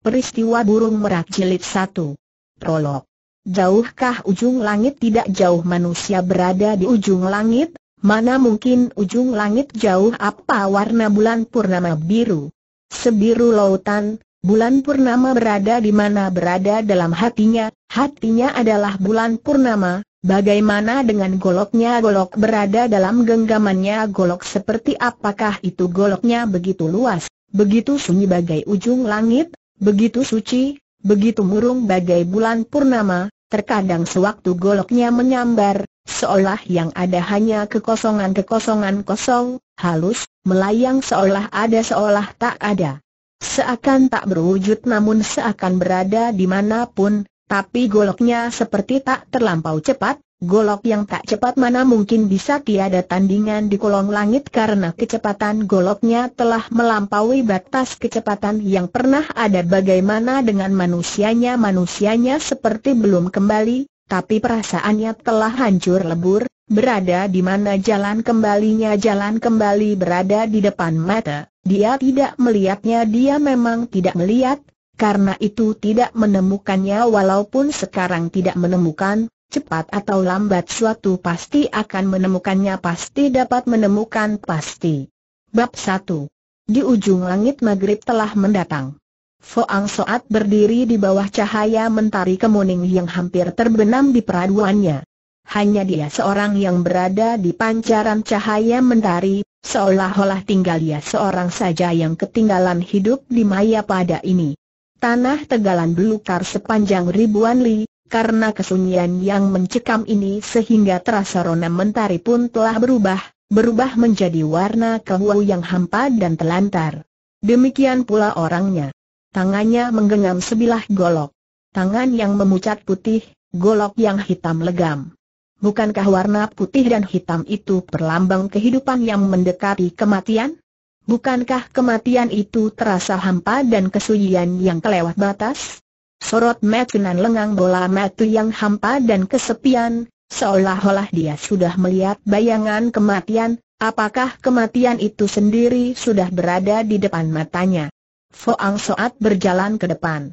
Peristiwa Burung Merak Jilid 1 Prolog Jauhkah ujung langit tidak jauh manusia berada di ujung langit, mana mungkin ujung langit jauh apa warna bulan purnama biru. Sebiru lautan, bulan purnama berada di mana berada dalam hatinya, hatinya adalah bulan purnama, bagaimana dengan goloknya golok berada dalam genggamannya golok seperti apakah itu goloknya begitu luas, begitu sunyi bagai ujung langit, Begitu suci, begitu murung bagai bulan purnama, terkadang sewaktu goloknya menyambar, seolah yang ada hanya kekosongan-kekosongan kosong, halus, melayang seolah ada seolah tak ada. Seakan tak berwujud namun seakan berada di manapun. tapi goloknya seperti tak terlampau cepat, Golok yang tak cepat mana mungkin bisa tiada tandingan di kolong langit karena kecepatan goloknya telah melampaui batas kecepatan yang pernah ada bagaimana dengan manusianya-manusianya seperti belum kembali, tapi perasaannya telah hancur lebur, berada di mana jalan kembalinya jalan kembali berada di depan mata, dia tidak melihatnya dia memang tidak melihat, karena itu tidak menemukannya walaupun sekarang tidak menemukan, cepat atau lambat suatu pasti akan menemukannya pasti dapat menemukan pasti. Bab 1. Di ujung langit maghrib telah mendatang. Foang Soat berdiri di bawah cahaya mentari kemuning yang hampir terbenam di peraduannya. Hanya dia seorang yang berada di pancaran cahaya mentari, seolah-olah tinggal dia seorang saja yang ketinggalan hidup di maya pada ini. Tanah tegalan belukar sepanjang ribuan li, karena kesunyian yang mencekam ini sehingga terasa rona mentari pun telah berubah, berubah menjadi warna kehuau yang hampa dan telantar. Demikian pula orangnya. Tangannya menggenggam sebilah golok. Tangan yang memucat putih, golok yang hitam legam. Bukankah warna putih dan hitam itu perlambang kehidupan yang mendekati kematian? Bukankah kematian itu terasa hampa dan kesunyian yang kelewat batas? Sorot Mecunan lengang bola metu yang hampa dan kesepian, seolah-olah dia sudah melihat bayangan kematian, apakah kematian itu sendiri sudah berada di depan matanya. Foang Soat berjalan ke depan.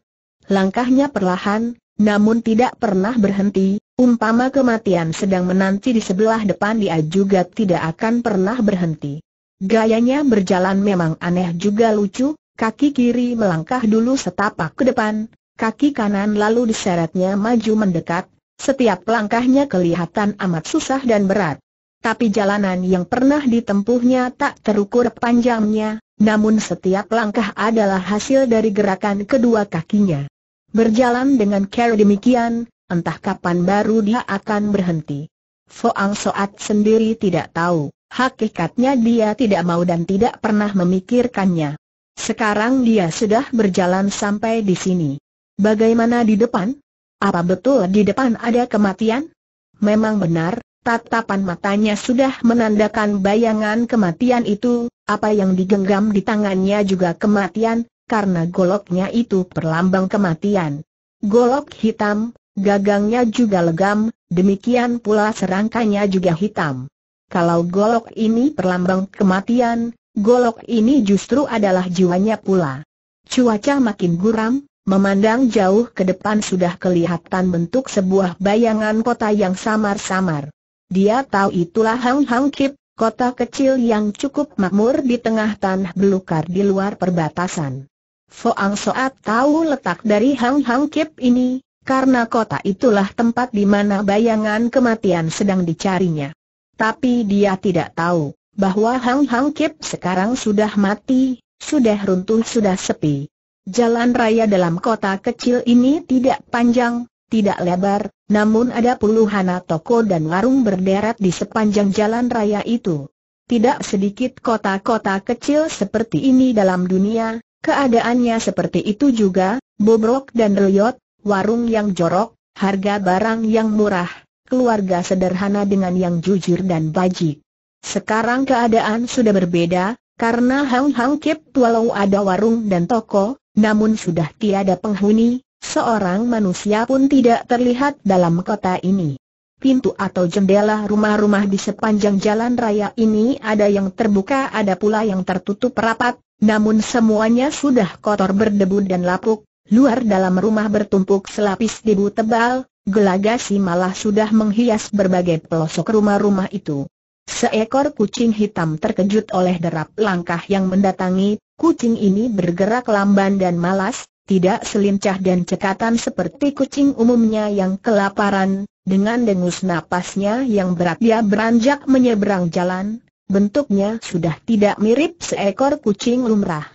Langkahnya perlahan, namun tidak pernah berhenti, umpama kematian sedang menanti di sebelah depan dia juga tidak akan pernah berhenti. Gayanya berjalan memang aneh juga lucu, kaki kiri melangkah dulu setapak ke depan, kaki kanan lalu diseretnya maju mendekat, setiap langkahnya kelihatan amat susah dan berat. Tapi jalanan yang pernah ditempuhnya tak terukur panjangnya, namun setiap langkah adalah hasil dari gerakan kedua kakinya. Berjalan dengan care demikian, entah kapan baru dia akan berhenti. Foang Soat sendiri tidak tahu, hakikatnya dia tidak mau dan tidak pernah memikirkannya. Sekarang dia sudah berjalan sampai di sini. Bagaimana di depan? Apa betul di depan ada kematian? Memang benar, tatapan matanya sudah menandakan bayangan kematian itu, apa yang digenggam di tangannya juga kematian, karena goloknya itu perlambang kematian. Golok hitam, gagangnya juga legam, demikian pula serangkanya juga hitam. Kalau golok ini perlambang kematian, golok ini justru adalah jiwanya pula. Cuaca makin guram, Memandang jauh ke depan sudah kelihatan bentuk sebuah bayangan kota yang samar-samar. Dia tahu itulah Hang Hang Kip, kota kecil yang cukup makmur di tengah tanah belukar di luar perbatasan. Foang Soat tahu letak dari Hang Hang Kip ini, karena kota itulah tempat di mana bayangan kematian sedang dicarinya. Tapi dia tidak tahu bahwa Hang Hang Kip sekarang sudah mati, sudah runtuh, sudah sepi. Jalan raya dalam kota kecil ini tidak panjang, tidak lebar, namun ada puluhan toko dan warung berderet di sepanjang jalan raya itu. Tidak sedikit kota-kota kecil seperti ini dalam dunia, keadaannya seperti itu juga, bobrok dan reyot, warung yang jorok, harga barang yang murah, keluarga sederhana dengan yang jujur dan bajik. Sekarang keadaan sudah berbeda, karena Hang Hang Kip walau ada warung dan toko, namun sudah tiada penghuni, seorang manusia pun tidak terlihat dalam kota ini. Pintu atau jendela rumah-rumah di sepanjang jalan raya ini ada yang terbuka ada pula yang tertutup rapat, namun semuanya sudah kotor berdebu dan lapuk, luar dalam rumah bertumpuk selapis debu tebal, gelagasi malah sudah menghias berbagai pelosok rumah-rumah itu. Seekor kucing hitam terkejut oleh derap langkah yang mendatangi, Kucing ini bergerak lamban dan malas, tidak selincah dan cekatan seperti kucing umumnya yang kelaparan, dengan dengus napasnya yang berat dia beranjak menyeberang jalan, bentuknya sudah tidak mirip seekor kucing lumrah.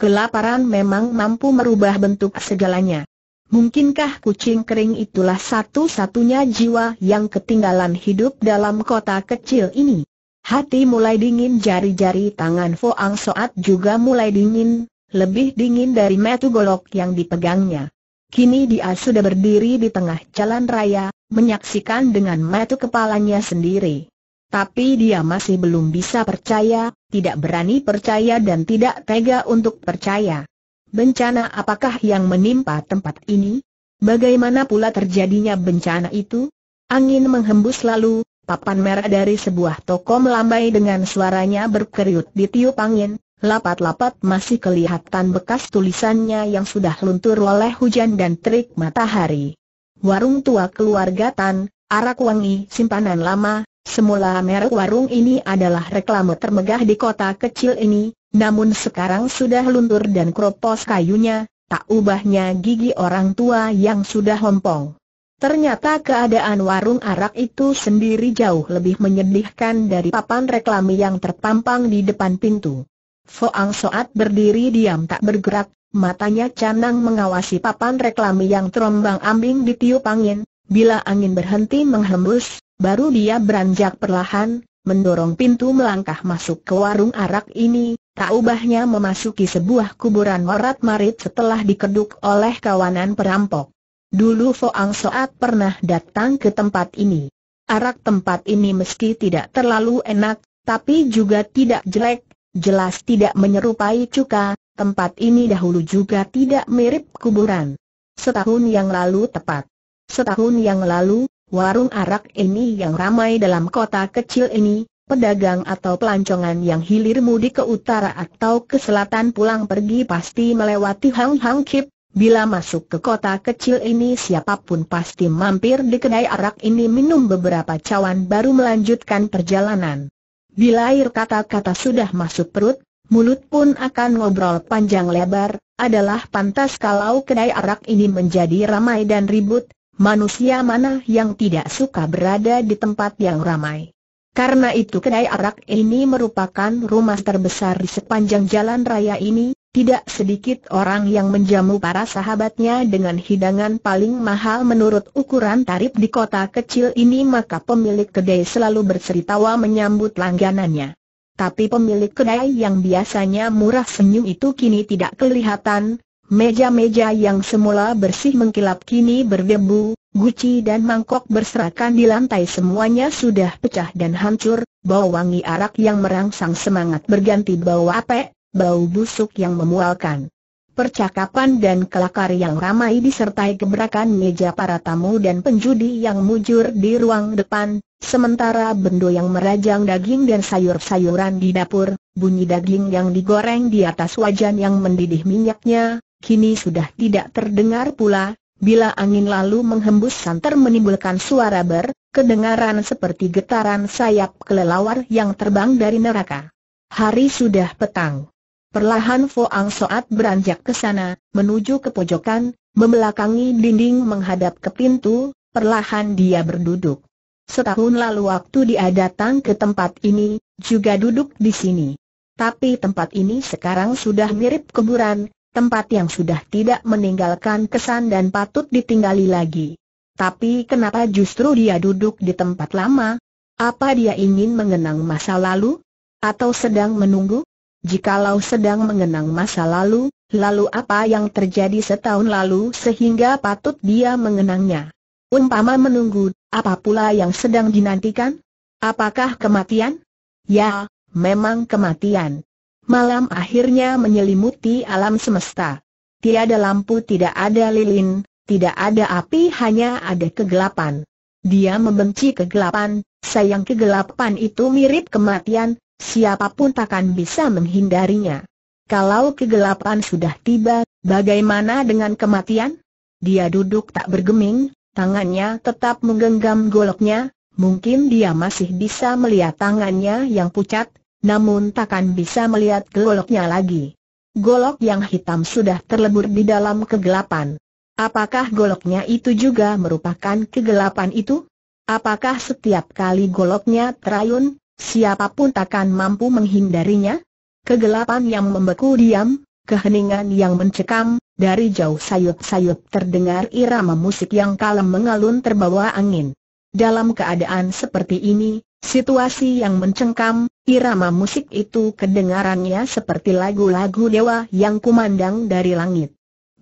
Kelaparan memang mampu merubah bentuk segalanya. Mungkinkah kucing kering itulah satu-satunya jiwa yang ketinggalan hidup dalam kota kecil ini? Hati mulai dingin jari-jari tangan Ang Soat juga mulai dingin, lebih dingin dari metu golok yang dipegangnya. Kini dia sudah berdiri di tengah jalan raya, menyaksikan dengan metu kepalanya sendiri. Tapi dia masih belum bisa percaya, tidak berani percaya dan tidak tega untuk percaya. Bencana apakah yang menimpa tempat ini? Bagaimana pula terjadinya bencana itu? Angin menghembus lalu, papan merah dari sebuah toko melambai dengan suaranya berkeriut tiup angin, lapat-lapat masih kelihatan bekas tulisannya yang sudah luntur oleh hujan dan terik matahari. Warung tua keluarga Tan, arak wangi simpanan lama, semula merek warung ini adalah reklame termegah di kota kecil ini, namun sekarang sudah luntur dan kropos kayunya, tak ubahnya gigi orang tua yang sudah hompong. Ternyata keadaan warung arak itu sendiri jauh lebih menyedihkan dari papan reklame yang terpampang di depan pintu. Foang Soat berdiri diam tak bergerak, matanya canang mengawasi papan reklame yang terombang ambing ditiup angin. Bila angin berhenti menghembus, baru dia beranjak perlahan, mendorong pintu melangkah masuk ke warung arak ini, tak ubahnya memasuki sebuah kuburan morat marit setelah dikeduk oleh kawanan perampok. Dulu Foang Soat pernah datang ke tempat ini. Arak tempat ini meski tidak terlalu enak, tapi juga tidak jelek, jelas tidak menyerupai cuka, tempat ini dahulu juga tidak mirip kuburan. Setahun yang lalu tepat. Setahun yang lalu, warung arak ini yang ramai dalam kota kecil ini, pedagang atau pelancongan yang hilir mudik ke utara atau ke selatan pulang pergi pasti melewati Hang Hang Kip, Bila masuk ke kota kecil ini siapapun pasti mampir di kedai arak ini minum beberapa cawan baru melanjutkan perjalanan. Bila air kata-kata sudah masuk perut, mulut pun akan ngobrol panjang lebar, adalah pantas kalau kedai arak ini menjadi ramai dan ribut, manusia mana yang tidak suka berada di tempat yang ramai. Karena itu kedai arak ini merupakan rumah terbesar di sepanjang jalan raya ini, tidak sedikit orang yang menjamu para sahabatnya dengan hidangan paling mahal menurut ukuran tarif di kota kecil ini maka pemilik kedai selalu berseritawa menyambut langganannya. Tapi pemilik kedai yang biasanya murah senyum itu kini tidak kelihatan, meja-meja yang semula bersih mengkilap kini berdebu, guci dan mangkok berserakan di lantai semuanya sudah pecah dan hancur, bau wangi arak yang merangsang semangat berganti bau apek, bau busuk yang memualkan. Percakapan dan kelakar yang ramai disertai gebrakan meja para tamu dan penjudi yang mujur di ruang depan, sementara bendo yang merajang daging dan sayur-sayuran di dapur, bunyi daging yang digoreng di atas wajan yang mendidih minyaknya, kini sudah tidak terdengar pula, bila angin lalu menghembus santer menimbulkan suara ber, kedengaran seperti getaran sayap kelelawar yang terbang dari neraka. Hari sudah petang. Perlahan Foang Soat beranjak ke sana, menuju ke pojokan, membelakangi dinding menghadap ke pintu, perlahan dia berduduk. Setahun lalu waktu dia datang ke tempat ini, juga duduk di sini. Tapi tempat ini sekarang sudah mirip kuburan, tempat yang sudah tidak meninggalkan kesan dan patut ditinggali lagi. Tapi kenapa justru dia duduk di tempat lama? Apa dia ingin mengenang masa lalu? Atau sedang menunggu? Jikalau sedang mengenang masa lalu, lalu apa yang terjadi setahun lalu sehingga patut dia mengenangnya? Umpama menunggu, apa pula yang sedang dinantikan? Apakah kematian? Ya, memang kematian. Malam akhirnya menyelimuti alam semesta. Tiada lampu, tidak ada lilin, tidak ada api, hanya ada kegelapan. Dia membenci kegelapan, sayang kegelapan itu mirip kematian, siapapun takkan bisa menghindarinya. Kalau kegelapan sudah tiba, bagaimana dengan kematian? Dia duduk tak bergeming, tangannya tetap menggenggam goloknya, mungkin dia masih bisa melihat tangannya yang pucat, namun takkan bisa melihat goloknya lagi. Golok yang hitam sudah terlebur di dalam kegelapan. Apakah goloknya itu juga merupakan kegelapan itu? Apakah setiap kali goloknya terayun, siapapun takkan mampu menghindarinya? Kegelapan yang membeku diam, keheningan yang mencekam, dari jauh sayup-sayup terdengar irama musik yang kalem mengalun terbawa angin. Dalam keadaan seperti ini, situasi yang mencengkam, irama musik itu kedengarannya seperti lagu-lagu dewa yang kumandang dari langit.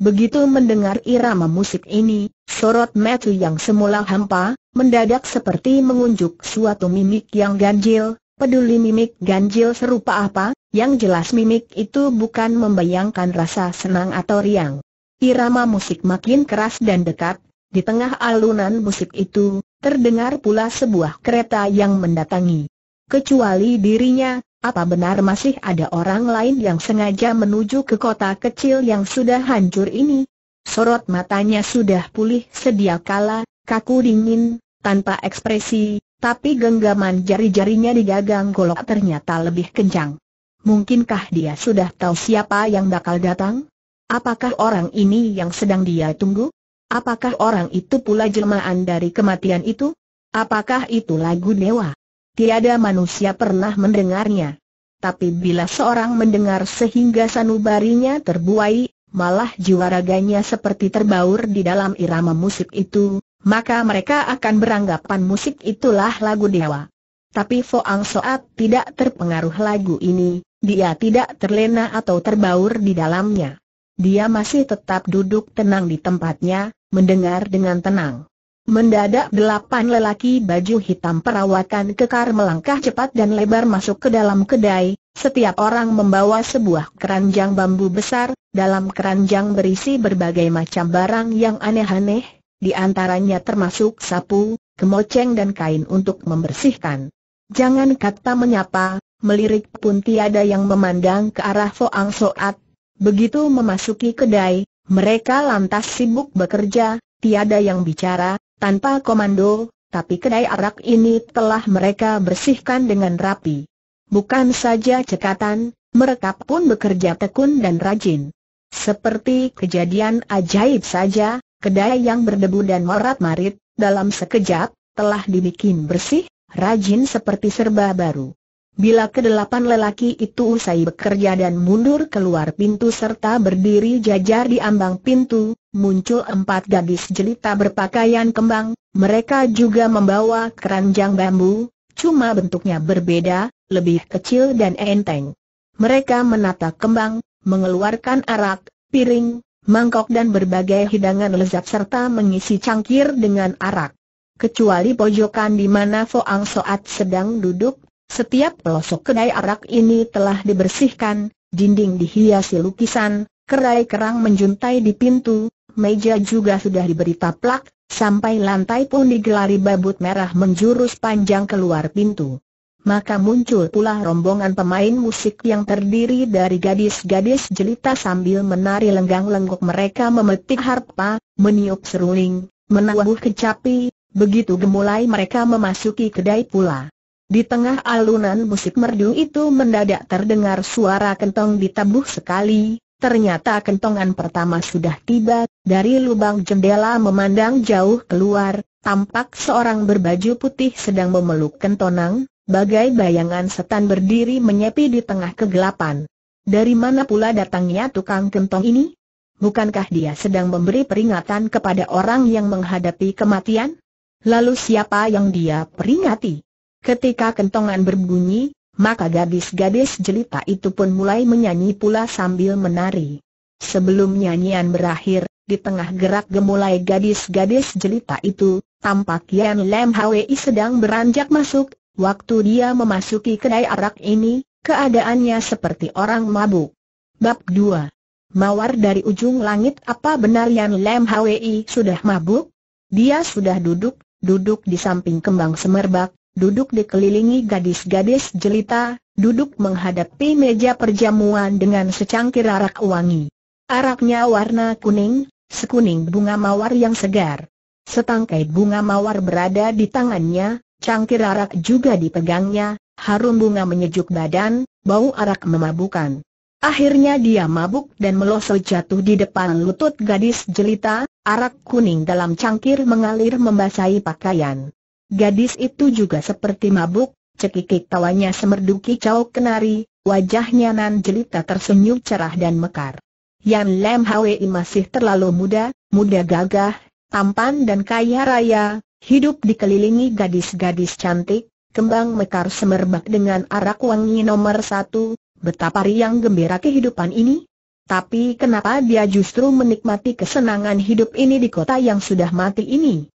Begitu mendengar irama musik ini, sorot Matthew yang semula hampa, mendadak seperti mengunjuk suatu mimik yang ganjil, peduli mimik ganjil serupa apa, yang jelas mimik itu bukan membayangkan rasa senang atau riang. Irama musik makin keras dan dekat, di tengah alunan musik itu, terdengar pula sebuah kereta yang mendatangi. Kecuali dirinya, apa benar masih ada orang lain yang sengaja menuju ke kota kecil yang sudah hancur ini? Sorot matanya sudah pulih sedia kala, kaku dingin, tanpa ekspresi, tapi genggaman jari-jarinya di gagang golok ternyata lebih kencang. Mungkinkah dia sudah tahu siapa yang bakal datang? Apakah orang ini yang sedang dia tunggu? Apakah orang itu pula jelmaan dari kematian itu? Apakah itu lagu dewa? tiada manusia pernah mendengarnya. Tapi bila seorang mendengar sehingga sanubarinya terbuai, malah jiwa raganya seperti terbaur di dalam irama musik itu, maka mereka akan beranggapan musik itulah lagu dewa. Tapi Foang Soat tidak terpengaruh lagu ini, dia tidak terlena atau terbaur di dalamnya. Dia masih tetap duduk tenang di tempatnya, mendengar dengan tenang. Mendadak delapan lelaki baju hitam perawakan kekar melangkah cepat dan lebar masuk ke dalam kedai, setiap orang membawa sebuah keranjang bambu besar, dalam keranjang berisi berbagai macam barang yang aneh-aneh, di antaranya termasuk sapu, kemoceng dan kain untuk membersihkan. Jangan kata menyapa, melirik pun tiada yang memandang ke arah Foang Soat. Begitu memasuki kedai, mereka lantas sibuk bekerja, tiada yang bicara, tanpa komando, tapi kedai arak ini telah mereka bersihkan dengan rapi. Bukan saja cekatan, mereka pun bekerja tekun dan rajin. Seperti kejadian ajaib saja, kedai yang berdebu dan marat marit dalam sekejap, telah dibikin bersih, rajin seperti serba baru. Bila kedelapan lelaki itu usai bekerja dan mundur keluar pintu serta berdiri jajar di ambang pintu, muncul empat gadis jelita berpakaian kembang, mereka juga membawa keranjang bambu, cuma bentuknya berbeda, lebih kecil dan enteng. Mereka menata kembang, mengeluarkan arak, piring, mangkok dan berbagai hidangan lezat serta mengisi cangkir dengan arak. Kecuali pojokan di mana Foang Soat sedang duduk, setiap pelosok kedai arak ini telah dibersihkan, dinding dihiasi lukisan, kerai kerang menjuntai di pintu, Meja juga sudah diberi taplak, sampai lantai pun digelari babut merah menjurus panjang keluar pintu. Maka muncul pula rombongan pemain musik yang terdiri dari gadis-gadis jelita sambil menari lenggang-lenggok mereka memetik harpa, meniup seruling, menabuh kecapi, begitu gemulai mereka memasuki kedai pula. Di tengah alunan musik merdu itu mendadak terdengar suara kentong ditabuh sekali, Ternyata kentongan pertama sudah tiba, dari lubang jendela memandang jauh keluar, tampak seorang berbaju putih sedang memeluk kentonang, bagai bayangan setan berdiri menyepi di tengah kegelapan. Dari mana pula datangnya tukang kentong ini? Bukankah dia sedang memberi peringatan kepada orang yang menghadapi kematian? Lalu siapa yang dia peringati? Ketika kentongan berbunyi, maka gadis-gadis jelita itu pun mulai menyanyi pula sambil menari. Sebelum nyanyian berakhir, di tengah gerak gemulai gadis-gadis jelita itu, tampak Yan Lam Hwi sedang beranjak masuk, waktu dia memasuki kedai arak ini, keadaannya seperti orang mabuk. Bab 2 Mawar dari ujung langit apa benar Yan Lam Hwi sudah mabuk? Dia sudah duduk, duduk di samping kembang semerbak, duduk dikelilingi gadis-gadis jelita, duduk menghadapi meja perjamuan dengan secangkir arak wangi. Araknya warna kuning, sekuning bunga mawar yang segar. Setangkai bunga mawar berada di tangannya, cangkir arak juga dipegangnya, harum bunga menyejuk badan, bau arak memabukan. Akhirnya dia mabuk dan melosot jatuh di depan lutut gadis jelita, arak kuning dalam cangkir mengalir membasahi pakaian. Gadis itu juga seperti mabuk, cekikik tawanya semerdu kicau kenari, wajahnya nan jelita tersenyum cerah dan mekar. Yan Lem Hwi masih terlalu muda, muda gagah, tampan dan kaya raya, hidup dikelilingi gadis-gadis cantik, kembang mekar semerbak dengan arak wangi nomor satu, betapa riang gembira kehidupan ini. Tapi kenapa dia justru menikmati kesenangan hidup ini di kota yang sudah mati ini?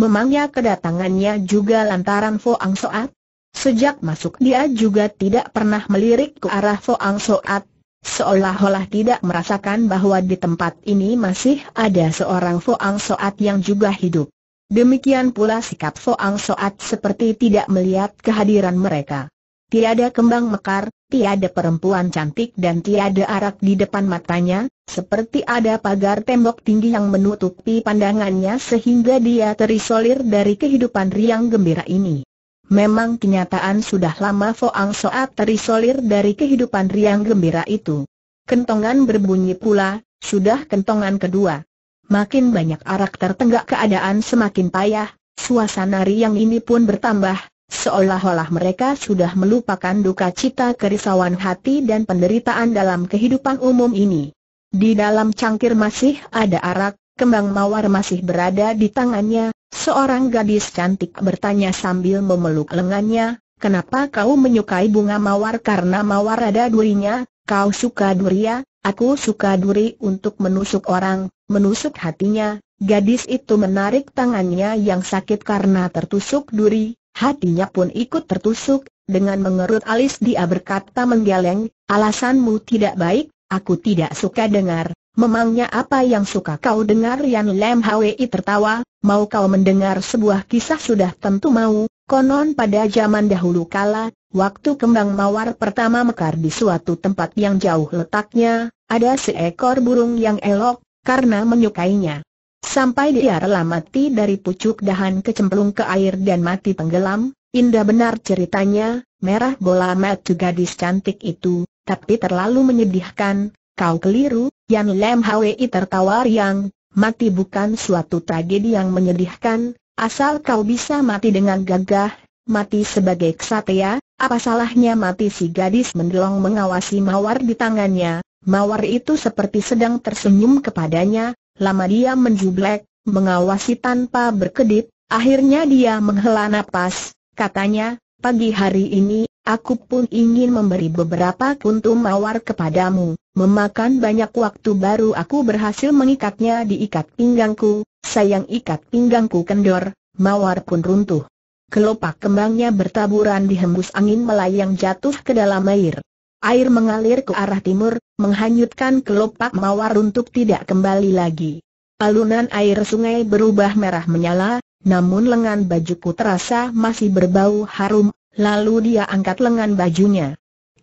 memangnya kedatangannya juga lantaran Foang Soat? Sejak masuk dia juga tidak pernah melirik ke arah Foang Soat, seolah-olah tidak merasakan bahwa di tempat ini masih ada seorang Foang Soat yang juga hidup. Demikian pula sikap Foang Soat seperti tidak melihat kehadiran mereka. Tiada kembang mekar, tiada perempuan cantik dan tiada arak di depan matanya, seperti ada pagar tembok tinggi yang menutupi pandangannya sehingga dia terisolir dari kehidupan riang gembira ini. Memang kenyataan sudah lama Foang Soat terisolir dari kehidupan riang gembira itu. Kentongan berbunyi pula, sudah kentongan kedua. Makin banyak arak tertenggak keadaan semakin payah, suasana riang ini pun bertambah, Seolah-olah mereka sudah melupakan duka cita kerisauan hati dan penderitaan dalam kehidupan umum ini. Di dalam cangkir masih ada arak, kembang mawar masih berada di tangannya, seorang gadis cantik bertanya sambil memeluk lengannya, kenapa kau menyukai bunga mawar karena mawar ada durinya, kau suka ya, aku suka duri untuk menusuk orang, menusuk hatinya, gadis itu menarik tangannya yang sakit karena tertusuk duri, Hatinya pun ikut tertusuk, dengan mengerut alis dia berkata menggeleng, alasanmu tidak baik, aku tidak suka dengar, memangnya apa yang suka kau dengar Yan Lem Hwi tertawa, mau kau mendengar sebuah kisah sudah tentu mau, konon pada zaman dahulu kala, waktu kembang mawar pertama mekar di suatu tempat yang jauh letaknya, ada seekor burung yang elok, karena menyukainya. Sampai dia rela mati dari pucuk dahan kecemplung ke air dan mati tenggelam, indah benar ceritanya, merah bola juga gadis cantik itu, tapi terlalu menyedihkan, kau keliru, Yan Lem Hwi tertawa riang, mati bukan suatu tragedi yang menyedihkan, asal kau bisa mati dengan gagah, mati sebagai ksatria, apa salahnya mati si gadis mendelong mengawasi mawar di tangannya, mawar itu seperti sedang tersenyum kepadanya, Lama dia menjublek, mengawasi tanpa berkedip, akhirnya dia menghela napas, katanya, pagi hari ini, aku pun ingin memberi beberapa kuntum mawar kepadamu, memakan banyak waktu baru aku berhasil mengikatnya di ikat pinggangku, sayang ikat pinggangku kendor, mawar pun runtuh. Kelopak kembangnya bertaburan dihembus angin melayang jatuh ke dalam air. Air mengalir ke arah timur, menghanyutkan kelopak mawar untuk tidak kembali lagi. Alunan air sungai berubah merah menyala, namun lengan bajuku terasa masih berbau harum, lalu dia angkat lengan bajunya.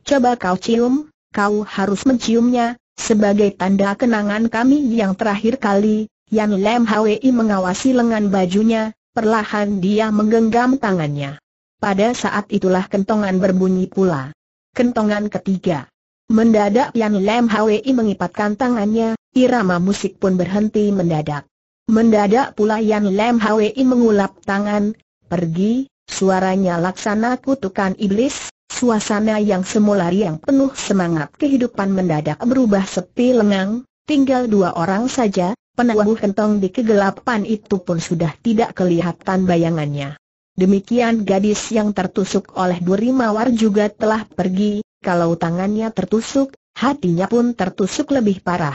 Coba kau cium, kau harus menciumnya, sebagai tanda kenangan kami yang terakhir kali, Yan Lem Hwi mengawasi lengan bajunya, perlahan dia menggenggam tangannya. Pada saat itulah kentongan berbunyi pula kentongan ketiga. Mendadak Yan Lam Hwi mengipatkan tangannya, irama musik pun berhenti mendadak. Mendadak pula Yan Lam Hwi mengulap tangan, pergi, suaranya laksana kutukan iblis, suasana yang semula riang penuh semangat kehidupan mendadak berubah sepi lengang, tinggal dua orang saja, penangguh kentong di kegelapan itu pun sudah tidak kelihatan bayangannya. Demikian gadis yang tertusuk oleh duri mawar juga telah pergi, kalau tangannya tertusuk, hatinya pun tertusuk lebih parah.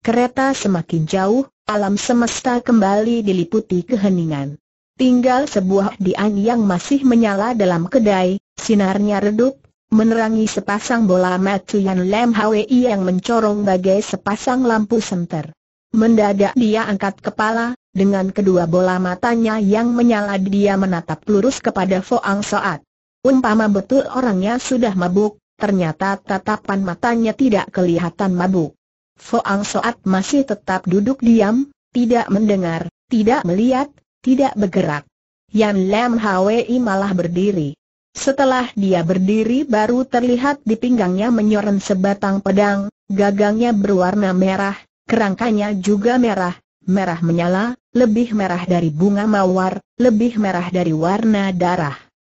Kereta semakin jauh, alam semesta kembali diliputi keheningan. Tinggal sebuah dian yang masih menyala dalam kedai, sinarnya redup, menerangi sepasang bola yang lem HWI yang mencorong bagai sepasang lampu senter. Mendadak dia angkat kepala, dengan kedua bola matanya yang menyala dia menatap lurus kepada Foang Soat. Umpama betul orangnya sudah mabuk, ternyata tatapan matanya tidak kelihatan mabuk. Foang Soat masih tetap duduk diam, tidak mendengar, tidak melihat, tidak bergerak. Yan Lam Hwi malah berdiri. Setelah dia berdiri baru terlihat di pinggangnya menyoren sebatang pedang, gagangnya berwarna merah, kerangkanya juga merah, merah menyala, lebih merah dari bunga mawar, lebih merah dari warna darah.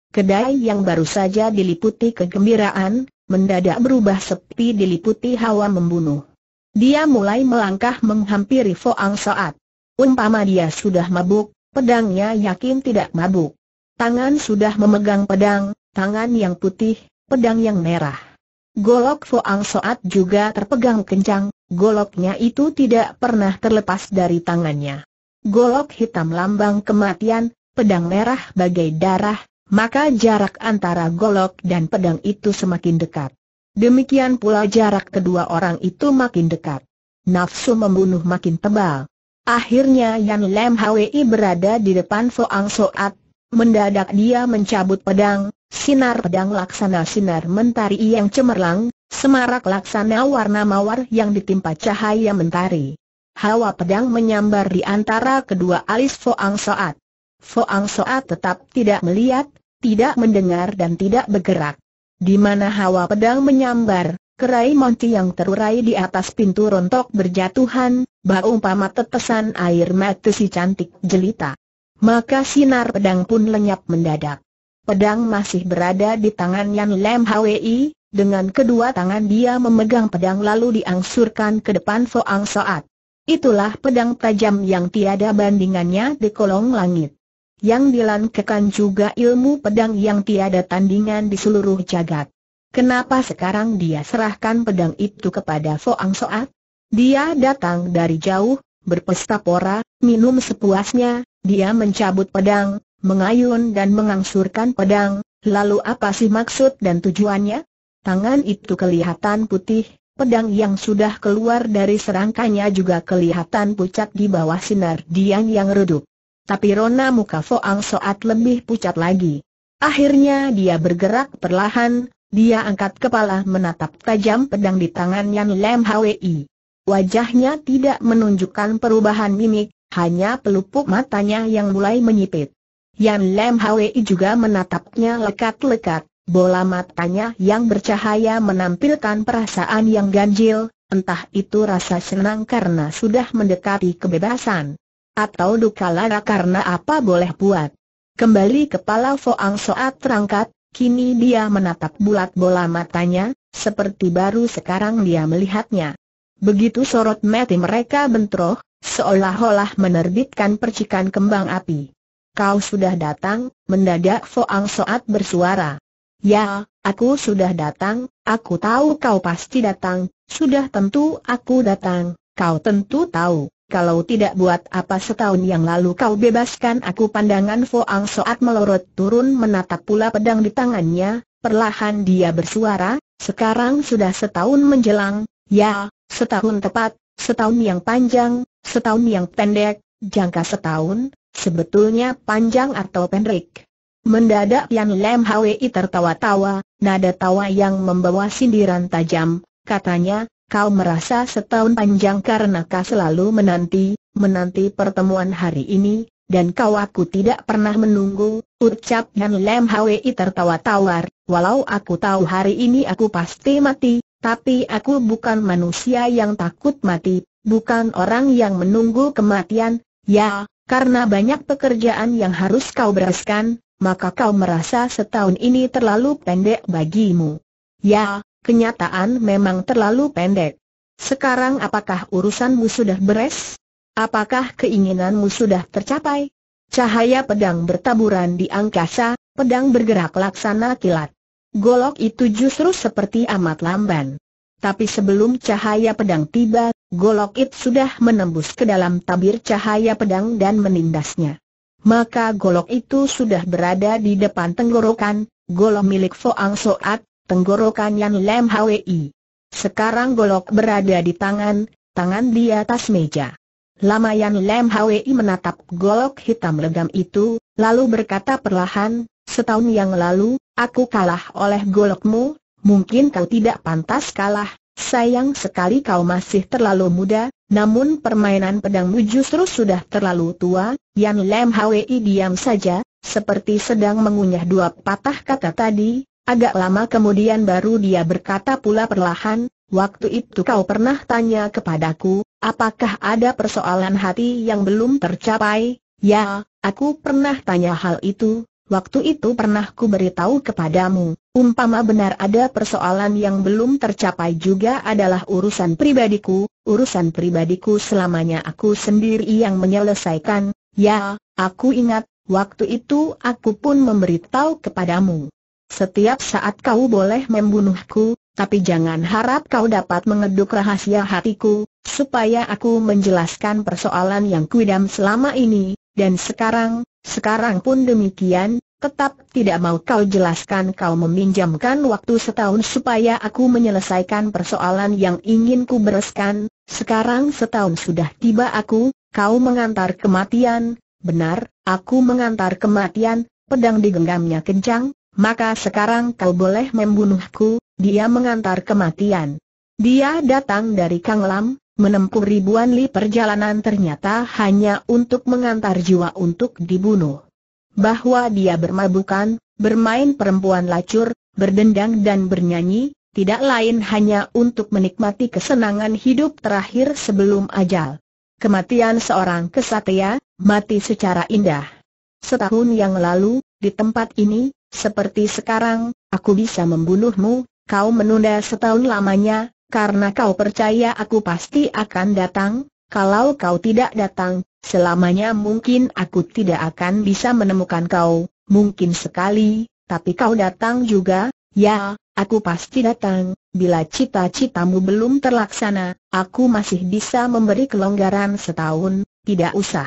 Kedai yang baru saja diliputi kegembiraan, mendadak berubah sepi diliputi hawa membunuh. Dia mulai melangkah menghampiri Foang Soat. Umpama dia sudah mabuk, pedangnya yakin tidak mabuk. Tangan sudah memegang pedang, tangan yang putih, pedang yang merah. Golok Foang Soat juga terpegang kencang, goloknya itu tidak pernah terlepas dari tangannya. Golok hitam lambang kematian, pedang merah bagai darah, maka jarak antara golok dan pedang itu semakin dekat. Demikian pula jarak kedua orang itu makin dekat. Nafsu membunuh makin tebal. Akhirnya Yan Lem Hwi berada di depan Soang Soat. Mendadak dia mencabut pedang, sinar pedang laksana sinar mentari yang cemerlang, Semarak laksana warna mawar yang ditimpa cahaya mentari. Hawa pedang menyambar di antara kedua alis Foang Soat. Foang Soat tetap tidak melihat, tidak mendengar dan tidak bergerak. Di mana hawa pedang menyambar, kerai monti yang terurai di atas pintu rontok berjatuhan, umpama tetesan air mata si cantik jelita. Maka sinar pedang pun lenyap mendadak. Pedang masih berada di tangan Yan Lem Hwi, dengan kedua tangan dia memegang pedang lalu diangsurkan ke depan Soang Soat. Itulah pedang tajam yang tiada bandingannya di kolong langit. Yang dilankekan juga ilmu pedang yang tiada tandingan di seluruh jagat. Kenapa sekarang dia serahkan pedang itu kepada Soang Soat? Dia datang dari jauh, berpesta pora, minum sepuasnya, dia mencabut pedang, mengayun dan mengangsurkan pedang, lalu apa sih maksud dan tujuannya? tangan itu kelihatan putih, pedang yang sudah keluar dari serangkanya juga kelihatan pucat di bawah sinar dian yang redup. Tapi rona muka Foang Soat lebih pucat lagi. Akhirnya dia bergerak perlahan, dia angkat kepala menatap tajam pedang di tangan tangannya Lem Hwi. Wajahnya tidak menunjukkan perubahan mimik, hanya pelupuk matanya yang mulai menyipit. Yan Lem Hwi juga menatapnya lekat-lekat, Bola matanya yang bercahaya menampilkan perasaan yang ganjil, entah itu rasa senang karena sudah mendekati kebebasan. Atau duka lara karena apa boleh buat. Kembali kepala Foang Soat terangkat, kini dia menatap bulat bola matanya, seperti baru sekarang dia melihatnya. Begitu sorot mati mereka bentroh, seolah-olah menerbitkan percikan kembang api. Kau sudah datang, mendadak Foang Soat bersuara. Ya, aku sudah datang, aku tahu kau pasti datang, sudah tentu aku datang, kau tentu tahu. Kalau tidak buat apa setahun yang lalu kau bebaskan aku pandangan Ang Soat melorot turun menatap pula pedang di tangannya, perlahan dia bersuara, sekarang sudah setahun menjelang, ya, setahun tepat, setahun yang panjang, setahun yang pendek, jangka setahun, sebetulnya panjang atau pendek. Mendadak Yan Lem Hwi tertawa-tawa, nada tawa yang membawa sindiran tajam, katanya, kau merasa setahun panjang karena kau selalu menanti, menanti pertemuan hari ini, dan kau aku tidak pernah menunggu, ucap Yan Lem Hwi tertawa tawa walau aku tahu hari ini aku pasti mati, tapi aku bukan manusia yang takut mati, bukan orang yang menunggu kematian, ya, karena banyak pekerjaan yang harus kau bereskan, maka kau merasa setahun ini terlalu pendek bagimu. Ya, kenyataan memang terlalu pendek. Sekarang apakah urusanmu sudah beres? Apakah keinginanmu sudah tercapai? Cahaya pedang bertaburan di angkasa, pedang bergerak laksana kilat. Golok itu justru seperti amat lamban. Tapi sebelum cahaya pedang tiba, golok itu sudah menembus ke dalam tabir cahaya pedang dan menindasnya maka golok itu sudah berada di depan tenggorokan, golok milik Foang Soat, tenggorokan Yan Lem Hwi. Sekarang golok berada di tangan, tangan di atas meja. Lama Yan Lem Hwi menatap golok hitam legam itu, lalu berkata perlahan, setahun yang lalu, aku kalah oleh golokmu, mungkin kau tidak pantas kalah, Sayang sekali kau masih terlalu muda, namun permainan pedangmu justru sudah terlalu tua, Yan Lem Hwi diam saja, seperti sedang mengunyah dua patah kata tadi, agak lama kemudian baru dia berkata pula perlahan, waktu itu kau pernah tanya kepadaku, apakah ada persoalan hati yang belum tercapai, ya, aku pernah tanya hal itu, Waktu itu pernah ku beritahu kepadamu, umpama benar ada persoalan yang belum tercapai juga adalah urusan pribadiku, urusan pribadiku selamanya aku sendiri yang menyelesaikan, ya, aku ingat, waktu itu aku pun memberitahu kepadamu. Setiap saat kau boleh membunuhku, tapi jangan harap kau dapat mengeduk rahasia hatiku, supaya aku menjelaskan persoalan yang kuidam selama ini, dan sekarang, sekarang pun demikian, tetap tidak mau kau jelaskan kau meminjamkan waktu setahun supaya aku menyelesaikan persoalan yang ingin ku bereskan, sekarang setahun sudah tiba aku, kau mengantar kematian, benar, aku mengantar kematian, pedang digenggamnya kencang, maka sekarang kau boleh membunuhku, dia mengantar kematian. Dia datang dari Kang Lam, menempuh ribuan li perjalanan ternyata hanya untuk mengantar jiwa untuk dibunuh. Bahwa dia bermabukan, bermain perempuan lacur, berdendang dan bernyanyi, tidak lain hanya untuk menikmati kesenangan hidup terakhir sebelum ajal. Kematian seorang kesatria, mati secara indah. Setahun yang lalu, di tempat ini, seperti sekarang, aku bisa membunuhmu, kau menunda setahun lamanya, karena kau percaya aku pasti akan datang, kalau kau tidak datang, selamanya mungkin aku tidak akan bisa menemukan kau, mungkin sekali, tapi kau datang juga, ya, aku pasti datang, bila cita-citamu belum terlaksana, aku masih bisa memberi kelonggaran setahun, tidak usah.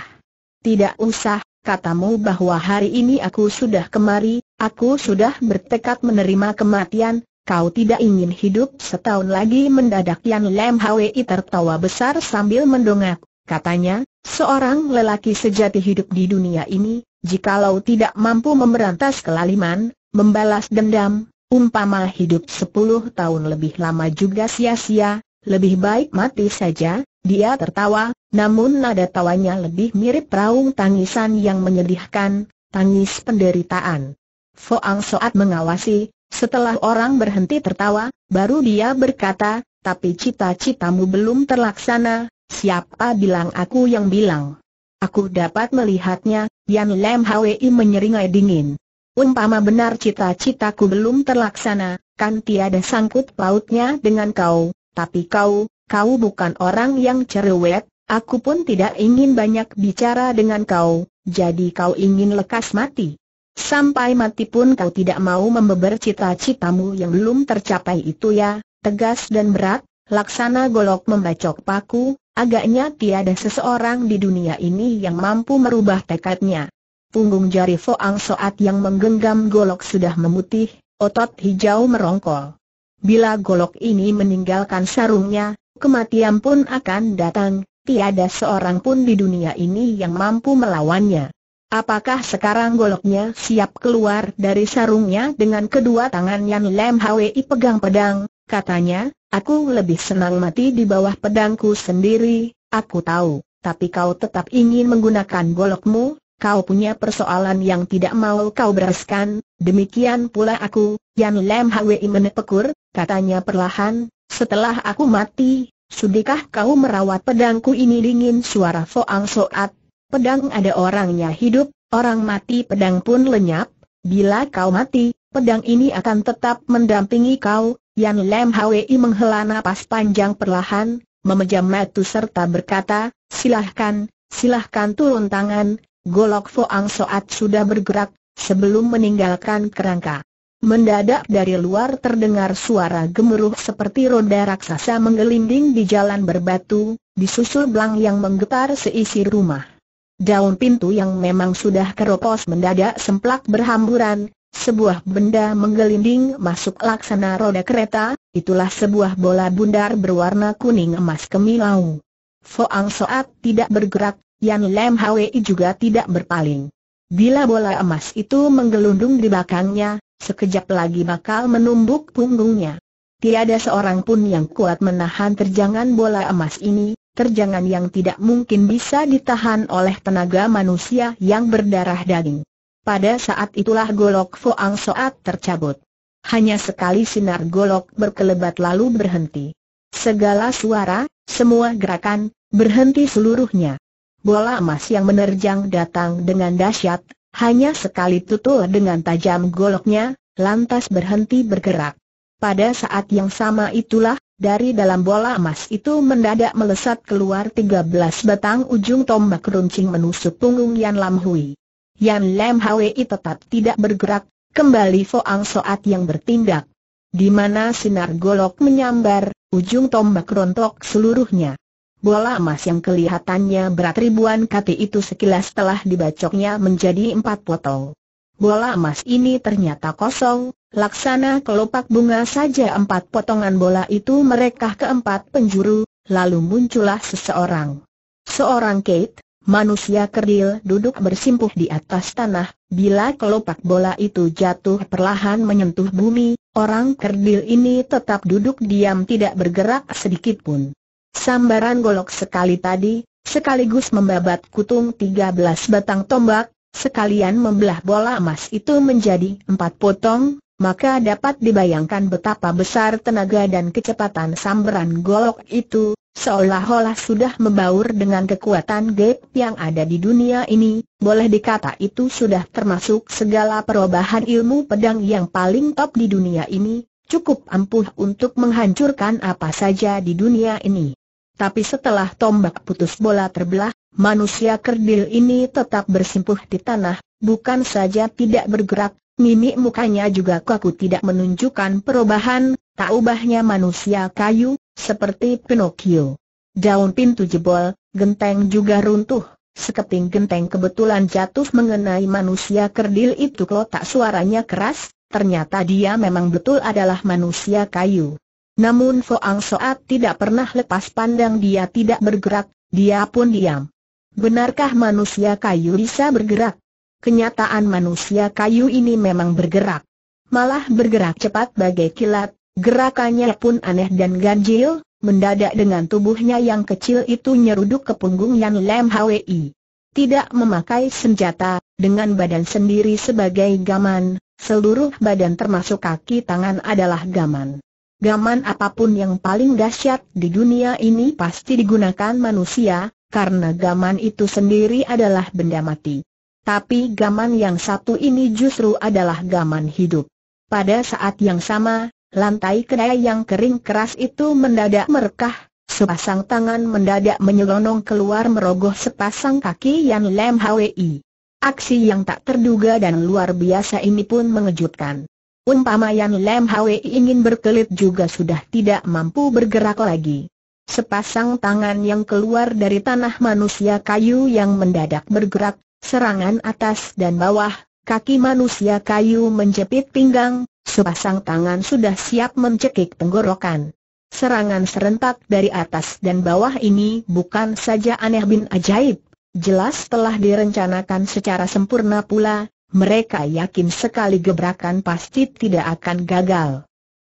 Tidak usah, katamu bahwa hari ini aku sudah kemari, aku sudah bertekad menerima kematian, kau tidak ingin hidup setahun lagi mendadak Yan Lam Hwi tertawa besar sambil mendongak, katanya, seorang lelaki sejati hidup di dunia ini, jikalau tidak mampu memberantas kelaliman, membalas dendam, umpama hidup sepuluh tahun lebih lama juga sia-sia, lebih baik mati saja, dia tertawa, namun nada tawanya lebih mirip raung tangisan yang menyedihkan, tangis penderitaan. Foang Soat mengawasi, setelah orang berhenti tertawa, baru dia berkata, tapi cita-citamu belum terlaksana, siapa bilang aku yang bilang. Aku dapat melihatnya, Yan Lem Hwi menyeringai dingin. Umpama benar cita-citaku belum terlaksana, kan tiada sangkut pautnya dengan kau, tapi kau, kau bukan orang yang cerewet, aku pun tidak ingin banyak bicara dengan kau, jadi kau ingin lekas mati. Sampai mati pun kau tidak mau membeber cita-citamu yang belum tercapai itu ya, tegas dan berat, laksana golok membacok paku, agaknya tiada seseorang di dunia ini yang mampu merubah tekadnya. Punggung jari Foang Soat yang menggenggam golok sudah memutih, otot hijau merongkol. Bila golok ini meninggalkan sarungnya, kematian pun akan datang, tiada seorang pun di dunia ini yang mampu melawannya. Apakah sekarang goloknya siap keluar dari sarungnya dengan kedua tangan yang Lem Hwi pegang pedang, katanya, aku lebih senang mati di bawah pedangku sendiri, aku tahu, tapi kau tetap ingin menggunakan golokmu, kau punya persoalan yang tidak mau kau bereskan, demikian pula aku, Yan Lem Hwi menepekur, katanya perlahan, setelah aku mati, sudikah kau merawat pedangku ini dingin suara Foang Soat Pedang ada orangnya hidup, orang mati pedang pun lenyap, bila kau mati, pedang ini akan tetap mendampingi kau, Yan Lem Hwi menghela napas panjang perlahan, memejam mata serta berkata, silahkan, silahkan turun tangan, golok Foang Soat sudah bergerak, sebelum meninggalkan kerangka. Mendadak dari luar terdengar suara gemuruh seperti roda raksasa menggelinding di jalan berbatu, disusul belang yang menggetar seisi rumah. Daun pintu yang memang sudah keropos mendadak semplak berhamburan, sebuah benda menggelinding masuk laksana roda kereta, itulah sebuah bola bundar berwarna kuning emas kemilau. Foang Soat tidak bergerak, Yan Lem Hwi juga tidak berpaling. Bila bola emas itu menggelundung di belakangnya, sekejap lagi bakal menumbuk punggungnya. Tiada seorang pun yang kuat menahan terjangan bola emas ini, terjangan yang tidak mungkin bisa ditahan oleh tenaga manusia yang berdarah daging. Pada saat itulah golok Foang Soat tercabut. Hanya sekali sinar golok berkelebat lalu berhenti. Segala suara, semua gerakan, berhenti seluruhnya. Bola emas yang menerjang datang dengan dahsyat, hanya sekali tutul dengan tajam goloknya, lantas berhenti bergerak. Pada saat yang sama itulah, dari dalam bola emas itu mendadak melesat keluar 13 batang ujung tombak runcing menusuk punggung Yan Lam Hui. Yan Lam Hui tetap tidak bergerak, kembali Foang Soat yang bertindak. Di mana sinar golok menyambar, ujung tombak rontok seluruhnya. Bola emas yang kelihatannya berat ribuan kati itu sekilas telah dibacoknya menjadi empat potong. Bola emas ini ternyata kosong, laksana kelopak bunga saja empat potongan bola itu merekah keempat penjuru, lalu muncullah seseorang. Seorang Kate, manusia kerdil duduk bersimpuh di atas tanah, bila kelopak bola itu jatuh perlahan menyentuh bumi, orang kerdil ini tetap duduk diam tidak bergerak sedikit pun. Sambaran golok sekali tadi, sekaligus membabat kutung 13 batang tombak, Sekalian membelah bola emas itu menjadi empat potong, maka dapat dibayangkan betapa besar tenaga dan kecepatan sambaran golok itu, seolah-olah sudah membaur dengan kekuatan gap yang ada di dunia ini, boleh dikata itu sudah termasuk segala perubahan ilmu pedang yang paling top di dunia ini, cukup ampuh untuk menghancurkan apa saja di dunia ini. Tapi setelah tombak putus bola terbelah, manusia kerdil ini tetap bersimpuh di tanah, bukan saja tidak bergerak, mimik mukanya juga kaku tidak menunjukkan perubahan, tak ubahnya manusia kayu, seperti Pinocchio. Daun pintu jebol, genteng juga runtuh, sekeping genteng kebetulan jatuh mengenai manusia kerdil itu tak suaranya keras, ternyata dia memang betul adalah manusia kayu. Namun Foang Soat tidak pernah lepas pandang dia tidak bergerak, dia pun diam. Benarkah manusia kayu bisa bergerak? Kenyataan manusia kayu ini memang bergerak. Malah bergerak cepat bagai kilat, gerakannya pun aneh dan ganjil, mendadak dengan tubuhnya yang kecil itu nyeruduk ke punggung Yan Lem Hwi. Tidak memakai senjata, dengan badan sendiri sebagai gaman, seluruh badan termasuk kaki tangan adalah gaman gaman apapun yang paling dahsyat di dunia ini pasti digunakan manusia, karena gaman itu sendiri adalah benda mati. Tapi gaman yang satu ini justru adalah gaman hidup. Pada saat yang sama, lantai kedai yang kering keras itu mendadak merekah, sepasang tangan mendadak menyelonong keluar merogoh sepasang kaki yang lem HWI. Aksi yang tak terduga dan luar biasa ini pun mengejutkan yang Lem Hwe ingin berkelit juga sudah tidak mampu bergerak lagi. Sepasang tangan yang keluar dari tanah manusia kayu yang mendadak bergerak, serangan atas dan bawah, kaki manusia kayu menjepit pinggang, sepasang tangan sudah siap mencekik tenggorokan. Serangan serentak dari atas dan bawah ini bukan saja aneh bin ajaib, jelas telah direncanakan secara sempurna pula, mereka yakin sekali gebrakan pasti tidak akan gagal.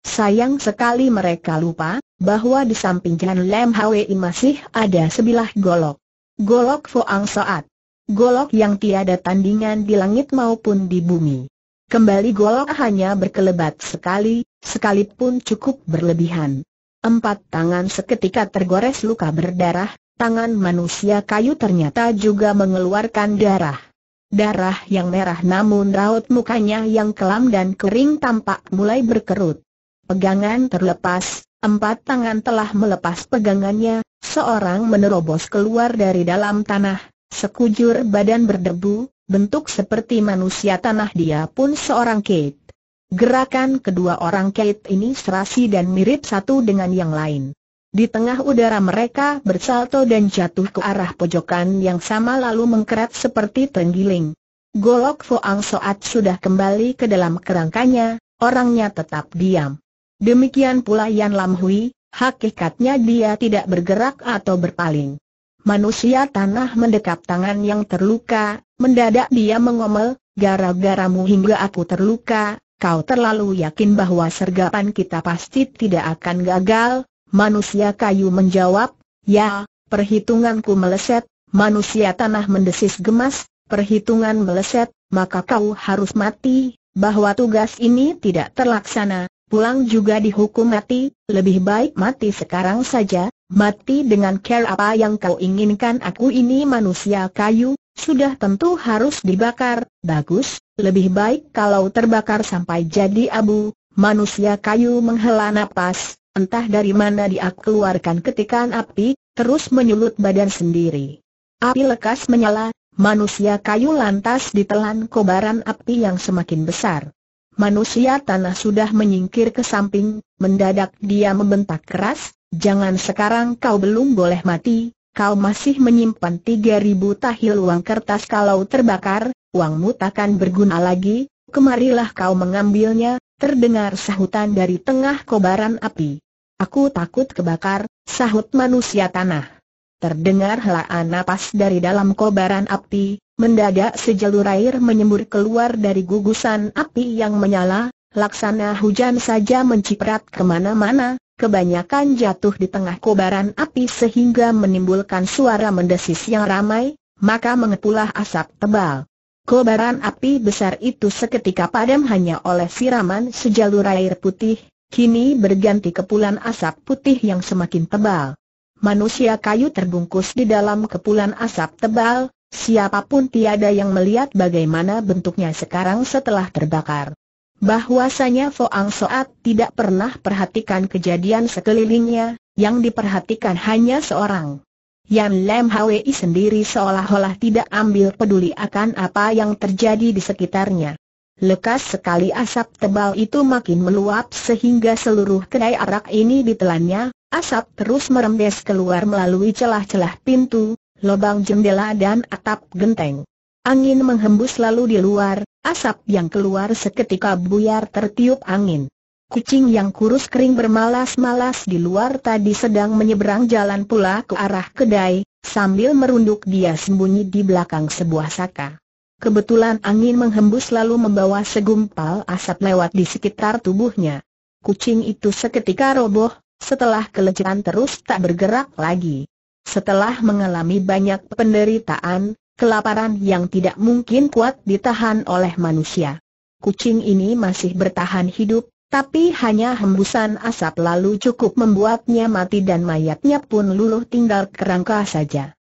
Sayang sekali mereka lupa, bahwa di samping Jan Lem Hwi masih ada sebilah golok. Golok Foang Soat. Golok yang tiada tandingan di langit maupun di bumi. Kembali golok hanya berkelebat sekali, sekalipun cukup berlebihan. Empat tangan seketika tergores luka berdarah, tangan manusia kayu ternyata juga mengeluarkan darah. Darah yang merah namun raut mukanya yang kelam dan kering tampak mulai berkerut. Pegangan terlepas, empat tangan telah melepas pegangannya, seorang menerobos keluar dari dalam tanah, sekujur badan berdebu, bentuk seperti manusia tanah dia pun seorang Kate. Gerakan kedua orang Kate ini serasi dan mirip satu dengan yang lain. Di tengah udara mereka bersalto dan jatuh ke arah pojokan yang sama lalu mengkeret seperti tenggiling. Golok Foang Soat sudah kembali ke dalam kerangkanya, orangnya tetap diam. Demikian pula Yan Lam Hui, hakikatnya dia tidak bergerak atau berpaling. Manusia tanah mendekap tangan yang terluka, mendadak dia mengomel, gara-garamu hingga aku terluka, kau terlalu yakin bahwa sergapan kita pasti tidak akan gagal, Manusia kayu menjawab, ya, perhitunganku meleset, manusia tanah mendesis gemas, perhitungan meleset, maka kau harus mati, bahwa tugas ini tidak terlaksana, pulang juga dihukum mati, lebih baik mati sekarang saja, mati dengan care apa yang kau inginkan aku ini manusia kayu, sudah tentu harus dibakar, bagus, lebih baik kalau terbakar sampai jadi abu, manusia kayu menghela napas, entah dari mana dia keluarkan ketikan api, terus menyulut badan sendiri. Api lekas menyala, manusia kayu lantas ditelan kobaran api yang semakin besar. Manusia tanah sudah menyingkir ke samping, mendadak dia membentak keras, jangan sekarang kau belum boleh mati, kau masih menyimpan 3000 tahil uang kertas kalau terbakar, uangmu takkan berguna lagi, kemarilah kau mengambilnya, terdengar sahutan dari tengah kobaran api. Aku takut kebakar, sahut manusia tanah. Terdengar helaan napas dari dalam kobaran api, mendadak sejalur air menyembur keluar dari gugusan api yang menyala, laksana hujan saja menciprat kemana-mana, kebanyakan jatuh di tengah kobaran api sehingga menimbulkan suara mendesis yang ramai, maka mengepulah asap tebal. Kobaran api besar itu seketika padam hanya oleh siraman sejalur air putih, kini berganti kepulan asap putih yang semakin tebal. Manusia kayu terbungkus di dalam kepulan asap tebal, siapapun tiada yang melihat bagaimana bentuknya sekarang setelah terbakar. Bahwasanya Foang Soat tidak pernah perhatikan kejadian sekelilingnya, yang diperhatikan hanya seorang. Yan Lem Hwi sendiri seolah-olah tidak ambil peduli akan apa yang terjadi di sekitarnya. Lekas sekali asap tebal itu makin meluap sehingga seluruh kedai arak ini ditelannya, asap terus merembes keluar melalui celah-celah pintu, lubang jendela dan atap genteng. Angin menghembus lalu di luar, asap yang keluar seketika buyar tertiup angin. Kucing yang kurus kering bermalas-malas di luar tadi sedang menyeberang jalan pula ke arah kedai, sambil merunduk dia sembunyi di belakang sebuah saka. Kebetulan angin menghembus lalu membawa segumpal asap lewat di sekitar tubuhnya. Kucing itu seketika roboh, setelah kelecehan terus tak bergerak lagi. Setelah mengalami banyak penderitaan, kelaparan yang tidak mungkin kuat ditahan oleh manusia. Kucing ini masih bertahan hidup, tapi hanya hembusan asap lalu cukup membuatnya mati dan mayatnya pun luluh tinggal kerangka saja.